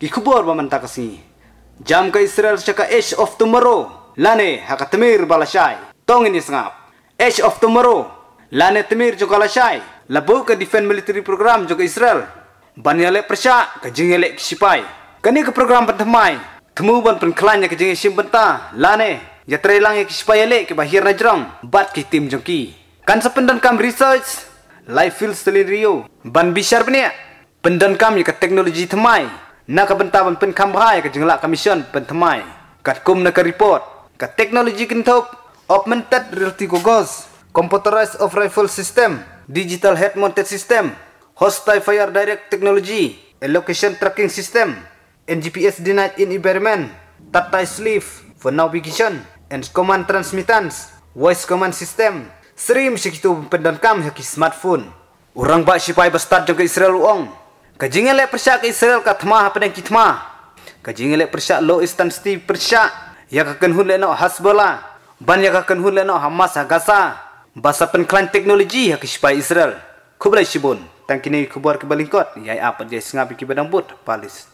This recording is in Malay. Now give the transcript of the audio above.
Gikubor ba man takasi. Jam ka Israel shaka Age of Tomorrow. Lane hakatmir balashai. Tongin is ngap. Age of Tomorrow. Lane tmir jo kalashai. Labu ka defend military program jo ka Israel. Banyale persa ka jingele kisipai. Kani ka program pantamai. Tumu ban penklanya ka jingele simbenta. Lane ya trailang kisipai ale ke bahir najrong. Bat ki tim jongki. Kan sependan kam research. Life field selin rio. Ban bishar benia. Pendan kam ya ka teknologi thamai na ka banta ban pen kam bhai ka jingla commission pen thmai ka kum na ka report ka technology kin thok augmented reality goggles computerized of rifle system digital head mounted system hostile fire direct technology a location tracking system and gps denied in environment tatai sleeve for navigation and command transmittance voice command system stream sikitu pendankam hak smartphone orang ba sipai bastad jeung Israel uang Kajingan le persia ke Israel ka thma hapne ki thma. Kajingan le persia lo istan sti persia. Ya ka kan hun le no hasbola. Ban ya ka kan hun le no hamas ha gasa. Basa pen teknologi ya kishpai Israel. Kubra shibun. Tangkini kubar kebalingkot. balingkot. Ya apa jay singapi ki badambut. Palis.